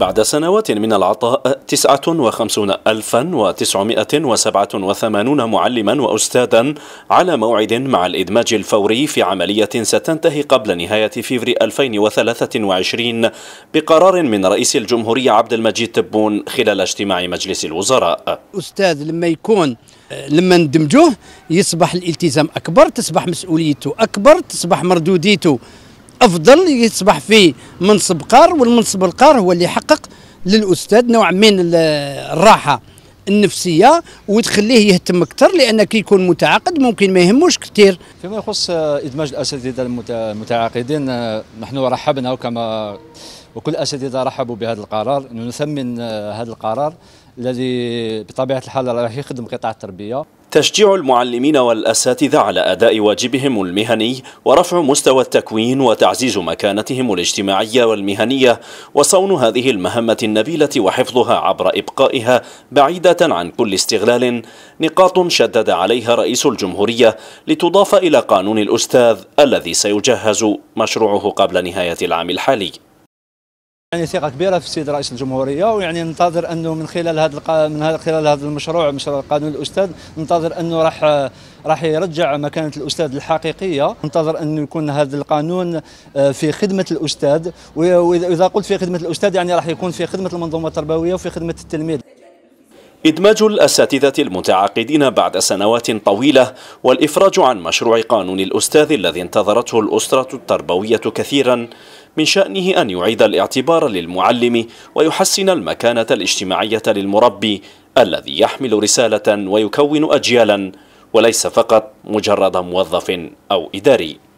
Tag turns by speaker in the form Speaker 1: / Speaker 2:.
Speaker 1: بعد سنوات من العطاء 59987 معلما وأستاذا على موعد مع الإدماج الفوري في عملية ستنتهي قبل نهاية فيفري 2023 بقرار من رئيس الجمهورية عبد المجيد تبون خلال اجتماع مجلس الوزراء
Speaker 2: أستاذ لما يكون لما ندمجوه يصبح الالتزام أكبر تصبح مسؤوليته أكبر تصبح مردوديته افضل يصبح في منصب قار والمنصب القار هو اللي يحقق للاستاذ نوع من الراحه النفسيه وتخليه يهتم اكثر لان كي يكون متعاقد ممكن ما يهموش كثير
Speaker 3: فيما يخص آه، ادماج الاساتذه المتعاقدين آه، نحن رحبنا وكما وكل الاساتذه رحبوا بهذا القرار نثمن آه، هذا القرار الذي بطبيعه الحال راح يخدم قطاع التربيه
Speaker 1: تشجيع المعلمين والأساتذة على أداء واجبهم المهني ورفع مستوى التكوين وتعزيز مكانتهم الاجتماعية والمهنية وصون هذه المهمة النبيلة وحفظها عبر إبقائها بعيدة عن كل استغلال نقاط شدد عليها رئيس الجمهورية لتضاف إلى قانون الأستاذ الذي سيجهز مشروعه قبل نهاية العام الحالي
Speaker 3: يعني ثقه كبيره في السيد رئيس الجمهوريه ويعني ننتظر انه من خلال هذا من خلال هذا المشروع مشروع قانون الاستاذ ننتظر انه راح راح يرجع مكانه الاستاذ الحقيقيه ننتظر انه يكون هذا القانون آه، في خدمه الاستاذ واذا قلت في خدمه الاستاذ يعني راح يكون في خدمه المنظومه التربويه وفي خدمه التلميذ
Speaker 1: إدماج الأساتذة المتعاقدين بعد سنوات طويلة والإفراج عن مشروع قانون الأستاذ الذي انتظرته الأسرة التربوية كثيرا من شأنه أن يعيد الاعتبار للمعلم ويحسن المكانة الاجتماعية للمربي الذي يحمل رسالة ويكون أجيالا وليس فقط مجرد موظف أو إداري